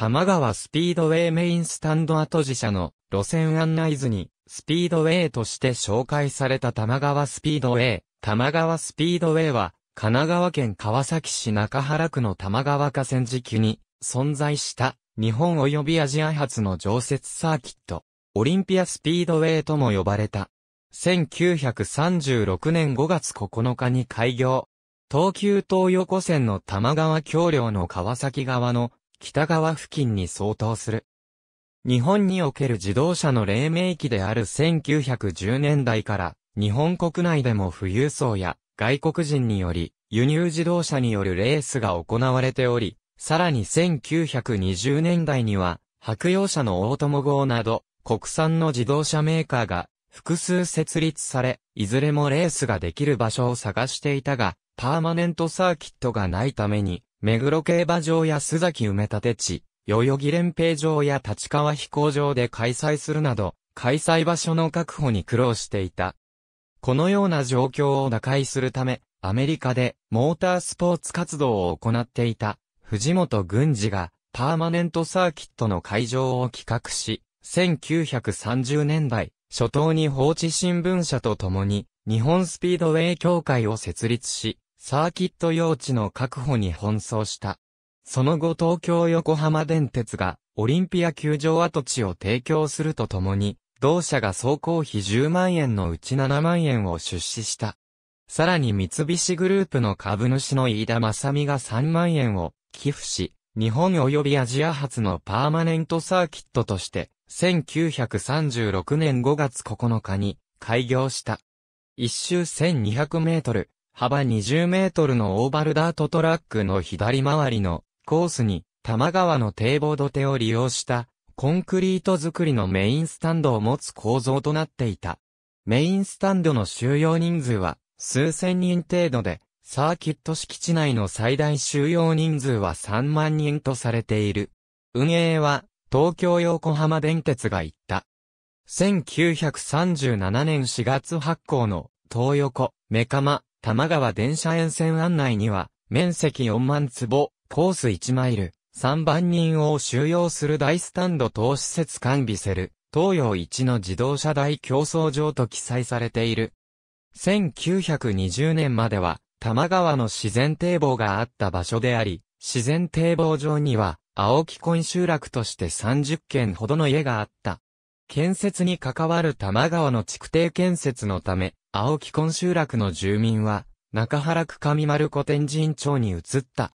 玉川スピードウェイメインスタンド後自社の路線案内図にスピードウェイとして紹介された玉川スピードウェイ。玉川スピードウェイは神奈川県川崎市中原区の玉川河川敷に存在した日本及びアジア発の常設サーキット。オリンピアスピードウェイとも呼ばれた。1936年5月9日に開業。東急東横線の玉川橋梁の川崎側の北側付近に相当する。日本における自動車の黎明期である1910年代から、日本国内でも富裕層や外国人により、輸入自動車によるレースが行われており、さらに1920年代には、白洋車の大友号など、国産の自動車メーカーが複数設立され、いずれもレースができる場所を探していたが、パーマネントサーキットがないために、目黒競馬場や須崎埋め立て地、代々木連平場や立川飛行場で開催するなど、開催場所の確保に苦労していた。このような状況を打開するため、アメリカでモータースポーツ活動を行っていた藤本軍司がパーマネントサーキットの会場を企画し、1930年代初頭に放置新聞社と共に日本スピードウェイ協会を設立し、サーキット用地の確保に奔走した。その後東京横浜電鉄がオリンピア球場跡地を提供するとともに、同社が総工費10万円のうち7万円を出資した。さらに三菱グループの株主の飯田正美が3万円を寄付し、日本及びアジア発のパーマネントサーキットとして、1936年5月9日に開業した。一周1200メートル、幅20メートルのオーバルダートトラックの左回りのコースに、多摩川の堤防土手を利用した、コンクリート作りのメインスタンドを持つ構造となっていた。メインスタンドの収容人数は、数千人程度で、サーキット敷地内の最大収容人数は3万人とされている。運営は、東京横浜電鉄が行った。1937年4月発行の、東横、メカマ、多摩川電車沿線案内には、面積4万坪、コース1マイル、3万人を収容する大スタンド等施設完備せる、東洋一の自動車大競争場と記載されている。1920年までは、多摩川の自然堤防があった場所であり、自然堤防上には、青木根集落として30軒ほどの家があった。建設に関わる多摩川の築堤建設のため、青木根集落の住民は、中原区上丸古天神町に移った。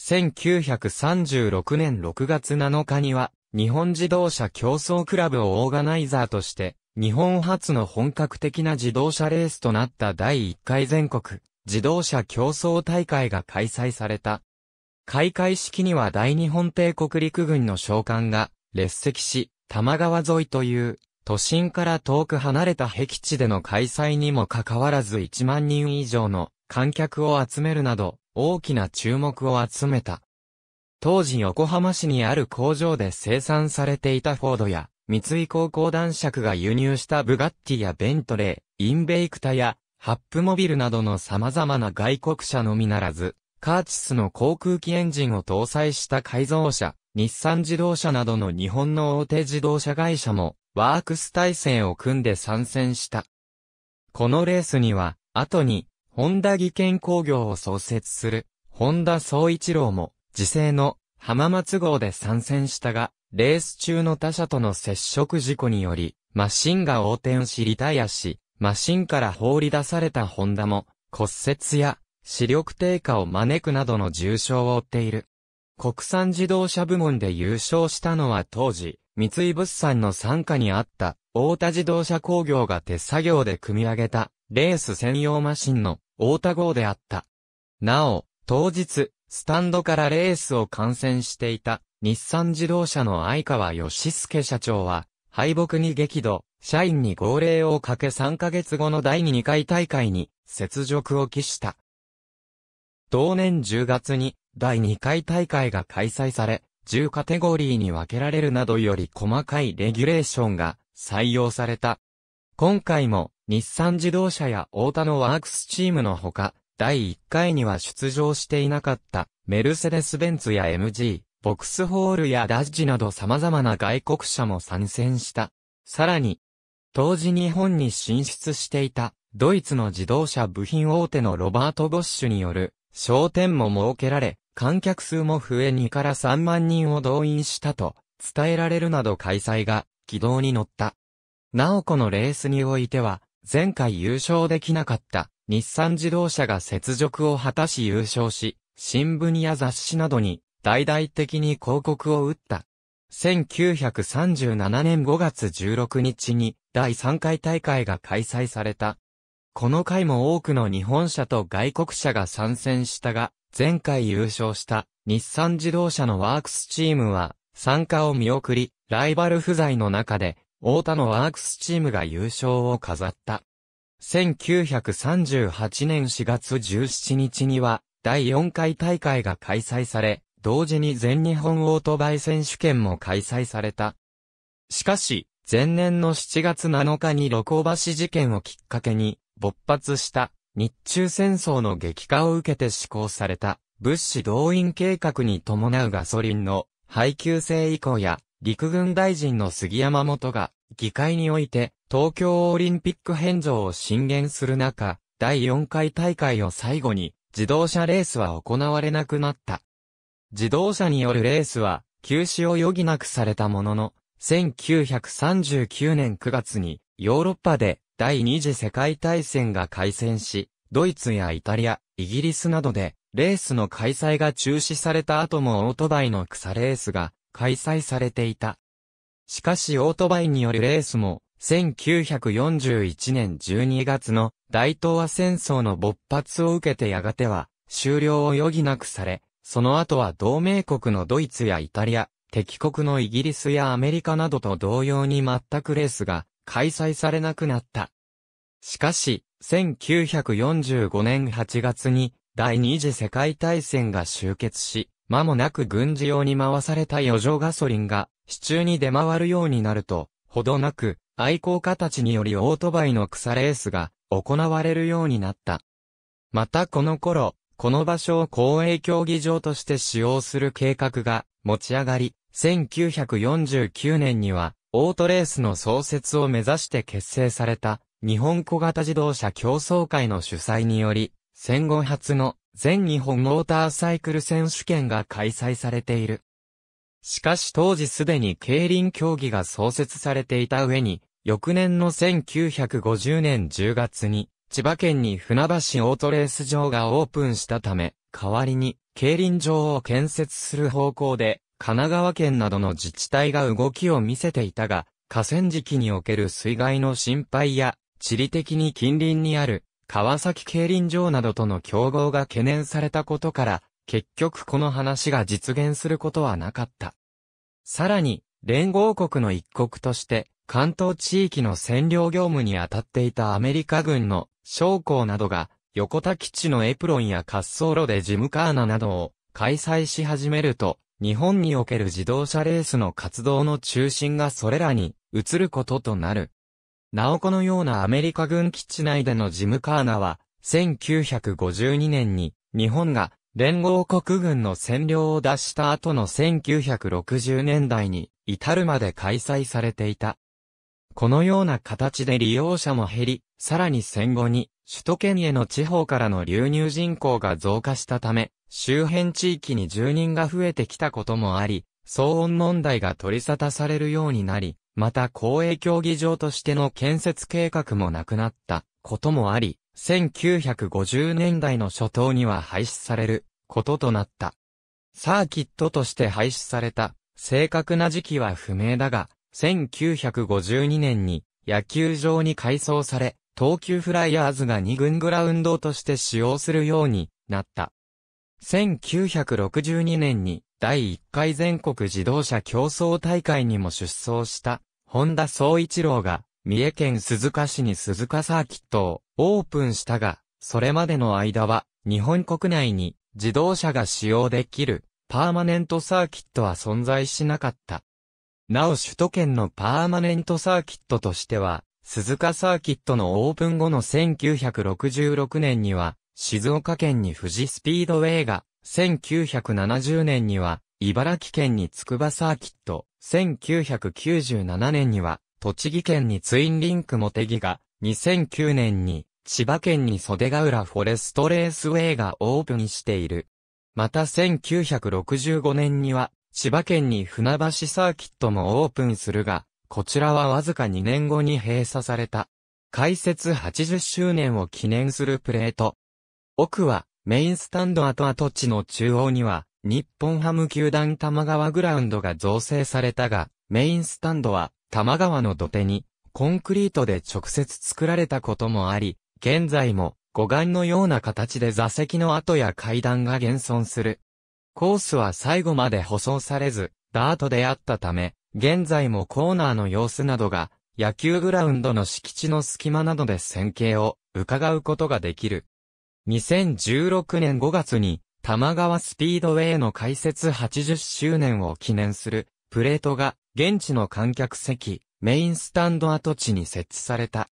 1936年6月7日には、日本自動車競争クラブをオーガナイザーとして、日本初の本格的な自動車レースとなった第1回全国自動車競争大会が開催された。開会式には大日本帝国陸軍の将官が列席し、多摩川沿いという、都心から遠く離れた壁地での開催にもかかわらず1万人以上の観客を集めるなど、大きな注目を集めた。当時横浜市にある工場で生産されていたフォードや、三井高校男爵が輸入したブガッティやベントレー、インベイクタや、ハップモビルなどの様々な外国車のみならず、カーチスの航空機エンジンを搭載した改造車、日産自動車などの日本の大手自動車会社も、ワークス対戦を組んで参戦した。このレースには、後に、ホンダ技研工業を創設する、ホンダ総一郎も、自制の浜松号で参戦したが、レース中の他者との接触事故により、マシンが横転しリタイアし、マシンから放り出されたホンダも、骨折や視力低下を招くなどの重傷を負っている。国産自動車部門で優勝したのは当時、三井物産の傘下にあった、大田自動車工業が手作業で組み上げた、レース専用マシンの、大田号であった。なお、当日、スタンドからレースを観戦していた、日産自動車の相川義介社長は、敗北に激怒、社員に号令をかけ3ヶ月後の第2回大会に、雪辱を期した。同年10月に、第2回大会が開催され、10カテゴリーに分けられるなどより細かいレギュレーションが採用された。今回も日産自動車や大田のワークスチームのほか、第1回には出場していなかったメルセデス・ベンツや MG、ボクスホールやダッジなど様々な外国車も参戦した。さらに、当時日本に進出していたドイツの自動車部品大手のロバート・ボッシュによる商店も設けられ、観客数も増え2から3万人を動員したと伝えられるなど開催が軌道に乗った。なおこのレースにおいては、前回優勝できなかった日産自動車が雪辱を果たし優勝し、新聞や雑誌などに大々的に広告を打った。1937年5月16日に第3回大会が開催された。この回も多くの日本車と外国車が参戦したが、前回優勝した日産自動車のワークスチームは参加を見送り、ライバル不在の中で、大田のワークスチームが優勝を飾った。1938年4月17日には、第4回大会が開催され、同時に全日本オートバイ選手権も開催された。しかし、前年の7月7日に六バ橋事件をきっかけに、勃発した日中戦争の激化を受けて施行された物資動員計画に伴うガソリンの配給制以降や陸軍大臣の杉山元が議会において東京オリンピック返上を進言する中、第4回大会を最後に自動車レースは行われなくなった。自動車によるレースは休止を余儀なくされたものの、1939年9月にヨーロッパで第二次世界大戦が開戦し、ドイツやイタリア、イギリスなどで、レースの開催が中止された後もオートバイの草レースが開催されていた。しかしオートバイによるレースも、1941年12月の大東亜戦争の勃発を受けてやがては終了を余儀なくされ、その後は同盟国のドイツやイタリア、敵国のイギリスやアメリカなどと同様に全くレースが開催されなくなった。しかし、1945年8月に第二次世界大戦が終結し、間もなく軍事用に回された余剰ガソリンが市中に出回るようになると、ほどなく愛好家たちによりオートバイの草レースが行われるようになった。またこの頃、この場所を公営競技場として使用する計画が持ち上がり、1949年にはオートレースの創設を目指して結成された日本小型自動車競争会の主催により、戦後初の全日本モーターサイクル選手権が開催されている。しかし当時すでに競輪競技が創設されていた上に、翌年の1950年10月に、千葉県に船橋オートレース場がオープンしたため、代わりに競輪場を建設する方向で神奈川県などの自治体が動きを見せていたが、河川敷における水害の心配や、地理的に近隣にある川崎競輪場などとの競合が懸念されたことから、結局この話が実現することはなかった。さらに、連合国の一国として、関東地域の占領業務に当たっていたアメリカ軍の将校などが、横田基地のエプロンや滑走路でジムカーナなどを開催し始めると、日本における自動車レースの活動の中心がそれらに移ることとなる。なおこのようなアメリカ軍基地内でのジムカーナは、1952年に日本が連合国軍の占領を脱した後の1960年代に至るまで開催されていた。このような形で利用者も減り、さらに戦後に首都圏への地方からの流入人口が増加したため、周辺地域に住人が増えてきたこともあり、騒音問題が取り沙汰されるようになり、また公営競技場としての建設計画もなくなったこともあり、1950年代の初頭には廃止されることとなった。サーキットとして廃止された正確な時期は不明だが、1952年に野球場に改装され、東急フライヤーズが2軍グラウンドとして使用するようになった。1962年に第1回全国自動車競争大会にも出走した、本田総一郎が、三重県鈴鹿市に鈴鹿サーキットをオープンしたが、それまでの間は、日本国内に自動車が使用できるパーマネントサーキットは存在しなかった。なお首都圏のパーマネントサーキットとしては、鈴鹿サーキットのオープン後の1966年には、静岡県に富士スピードウェイが、1970年には、茨城県に筑波サーキット、1997年には、栃木県にツインリンクモテギが、2009年に、千葉県に袖ヶ浦フォレストレースウェイがオープンしている。また1965年には、千葉県に船橋サーキットもオープンするが、こちらはわずか2年後に閉鎖された。開設80周年を記念するプレート、奥は、メインスタンド跡跡地の中央には、日本ハム球団玉川グラウンドが造成されたが、メインスタンドは、玉川の土手に、コンクリートで直接作られたこともあり、現在も、護岸のような形で座席の跡や階段が現存する。コースは最後まで舗装されず、ダートであったため、現在もコーナーの様子などが、野球グラウンドの敷地の隙間などで線形を伺うことができる。2016年5月に、玉川スピードウェイの開設80周年を記念する、プレートが、現地の観客席、メインスタンド跡地に設置された。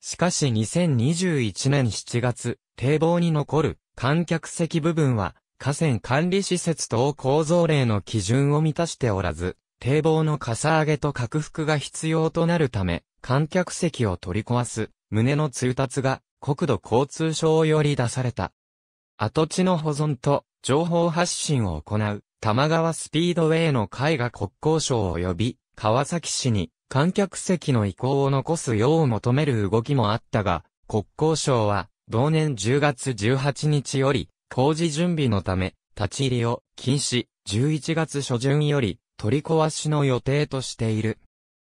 しかし2021年7月、堤防に残る観客席部分は、河川管理施設等構造例の基準を満たしておらず、堤防のかさ上げと拡幅が必要となるため、観客席を取り壊す、胸の通達が国土交通省より出された。跡地の保存と情報発信を行う玉川スピードウェイの絵画国交省及び川崎市に観客席の移行を残すよう求める動きもあったが、国交省は同年10月18日より工事準備のため立ち入りを禁止、11月初旬より取り壊しの予定としている。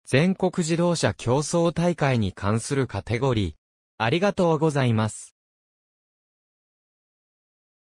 全国自動車競争大会に関するカテゴリー、ありがとうございます。